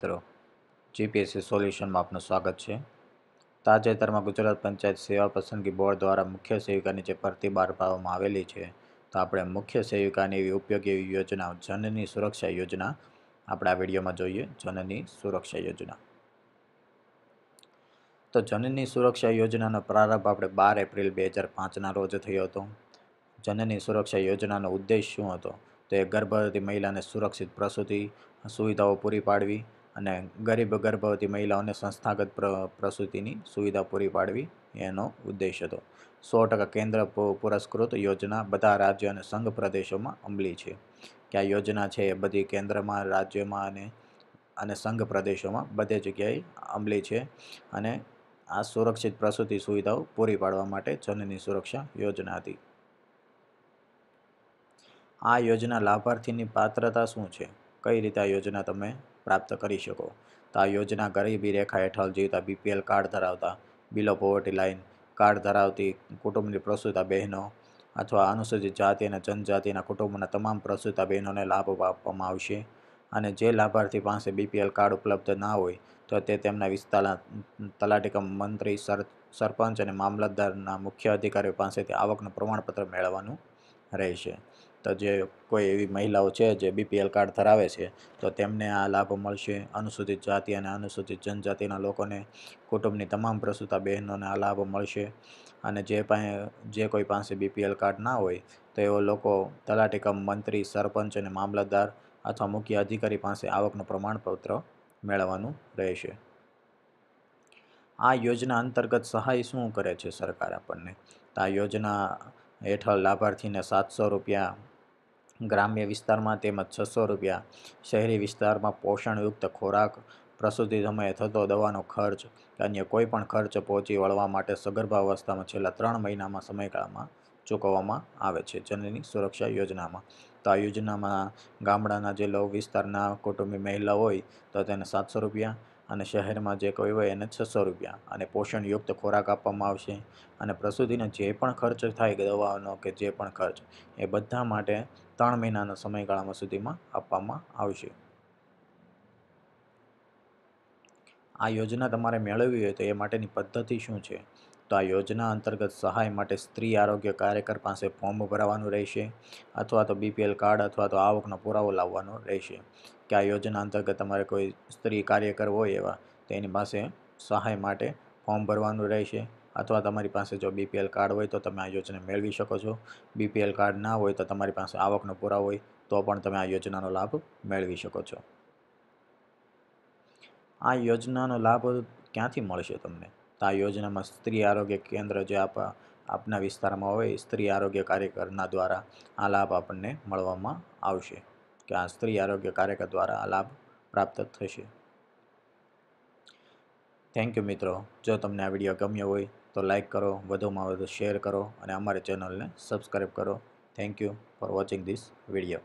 મિત્રો જીપીએસસી સોલ્યુશનમાં આપનું સ્વાગત છે તાજેતરમાં ગુજરાત પંચાયત સેવા પસંદગી બોર્ડ દ્વારા મુખ્ય સેવિકાની જે ભરતી બહાર પાડવામાં આવેલી છે તો આપણે મુખ્ય સેવિકાની એવી ઉપયોગી યોજના જનની સુરક્ષા યોજના આપણે આ વિડીયોમાં જોઈએ જનની સુરક્ષા યોજના તો જનની સુરક્ષા યોજનાનો પ્રારંભ આપણે બાર એપ્રિલ બે હજાર પાંચના રોજ થયો હતો જનની સુરક્ષા યોજનાનો ઉદ્દેશ શું હતો તો એ ગર્ભવતી મહિલાને સુરક્ષિત પ્રસૂતિ સુવિધાઓ પૂરી પાડવી અને ગરીબ ગર્ભવતી મહિલાઓને સંસ્થાગત પ્રસૂતિની સુવિધા પૂરી પાડવી એનો ઉદ્દેશ હતો સો ટકા કેન્દ્ર પુરસ્કૃત યોજના બધા રાજ્ય અને સંઘ પ્રદેશોમાં અમલી છે કે આ યોજના છે એ બધી કેન્દ્રમાં રાજ્યમાં અને અને સંઘ પ્રદેશોમાં બધે જગ્યાએ અમલી છે અને આ સુરક્ષિત પ્રસૂતિ સુવિધાઓ પૂરી પાડવા માટે જનની સુરક્ષા યોજના હતી આ યોજના લાભાર્થીની પાત્રતા શું છે કઈ રીતે આ યોજના તમે પ્રાપ્ત કરી શકો તો આ યોજના ગરીબી રેખા હેઠળ જીવતા બીપીએલ કાર્ડ ધરાવતા બિલો પોવર્ટી લાઇન કાર્ડ ધરાવતી કુટુંબની પ્રસૂતા બહેનો અથવા અનુસૂચિત જાતિ અને જનજાતિના કુટુંબના તમામ પ્રસૂતા બહેનોને લાભો આપવામાં આવશે અને જે લાભાર્થી પાસે બીપીએલ કાર્ડ ઉપલબ્ધ ના હોય તો તે તેમના વિસ્તારના તલાટીકમ મંત્રી સર સરપંચ અને મામલતદારના મુખ્ય અધિકારીઓ પાસેથી આવકનું પ્રમાણપત્ર મેળવવાનું રહેશે તો જે કોઈ એવી મહિલાઓ છે જે બીપીએલ કાર્ડ ધરાવે છે તો તેમને આ લાભ મળશે અનુસૂચિત જાતિ અને અનુસૂચિત જનજાતિના લોકોને કુટુંબની તમામ પ્રસૂતા બહેનોને આ લાભ મળશે અને જે પાસે જે કોઈ પાસે બીપીએલ કાર્ડ ના હોય તો એવો લોકો તલાટી કમ મંત્રી સરપંચ અને મામલતદાર અથવા મુખ્ય અધિકારી પાસે આવકનું પ્રમાણપત્ર મેળવવાનું રહેશે આ યોજના અંતર્ગત સહાય શું કરે છે સરકાર આપણને તો આ યોજના હેઠળ લાભાર્થીને સાતસો રૂપિયા ગ્રામ્ય વિસ્તારમાં તેમજ છસો રૂપિયા શહેરી વિસ્તારમાં પોષણયુક્ત ખોરાક પ્રસૂતિ સમયે થતો દવાનો ખર્ચ કે અન્ય કોઈપણ ખર્ચ પહોંચી વળવા માટે સગર્ભાવસ્થામાં છેલ્લા ત્રણ મહિનામાં સમયગાળામાં ચૂકવવામાં આવે છે જનની સુરક્ષા યોજનામાં તો આ યોજનામાં ગામડાના જે લવ વિસ્તારના કુટુંબી મહિલા હોય તો તેને સાતસો રૂપિયા અને શહેરમાં જે કોઈ હોય એને છસો રૂપિયા અને પોષણયુક્ત ખોરાક આપવામાં આવશે અને પ્રસૂતિનો જે પણ ખર્ચ થાય દવાઓનો કે જે પણ ખર્ચ એ બધા માટે ત્રણ મહિનાના સમયગાળામાં સુધીમાં આપવામાં આવશે આ યોજના તમારે મેળવવી હોય તો એ માટેની પદ્ધતિ શું છે તો આ યોજના અંતર્ગત સહાય માટે સ્ત્રી આરોગ્ય કાર્યકર પાસે ફોર્મ ભરાવાનું રહેશે અથવા તો બીપીએલ કાર્ડ અથવા તો આવકનો પુરાવો લાવવાનો રહેશે કે આ યોજના અંતર્ગત તમારે કોઈ સ્ત્રી કાર્યકર હોય એવા તો એની પાસે સહાય માટે ફોર્મ ભરવાનું રહેશે અથવા તમારી પાસે જો બીપીએલ કાર્ડ હોય તો તમે આ યોજના મેળવી શકો છો બીપીએલ કાર્ડ ના હોય તો તમારી પાસે આવકનો પુરાવો હોય તો પણ તમે આ યોજનાનો લાભ મેળવી શકો છો આ યોજનાનો લાભ ક્યાંથી મળશે તમને તો આ યોજનામાં સ્ત્રી આરોગ્ય કેન્દ્ર જે આપ આપના વિસ્તારમાં હોય સ્ત્રી આરોગ્ય કાર્યકરના દ્વારા આ લાભ આપણને મળવામાં આવશે કે આ સ્ત્રી આરોગ્ય કાર્યકર દ્વારા આ લાભ પ્રાપ્ત થશે થેન્ક યુ મિત્રો જો તમને આ વિડીયો ગમ્યો હોય તો લાઇક કરો વધુમાં વધુ શેર કરો અને અમારી ચેનલને સબસ્ક્રાઈબ કરો thank you for watching this video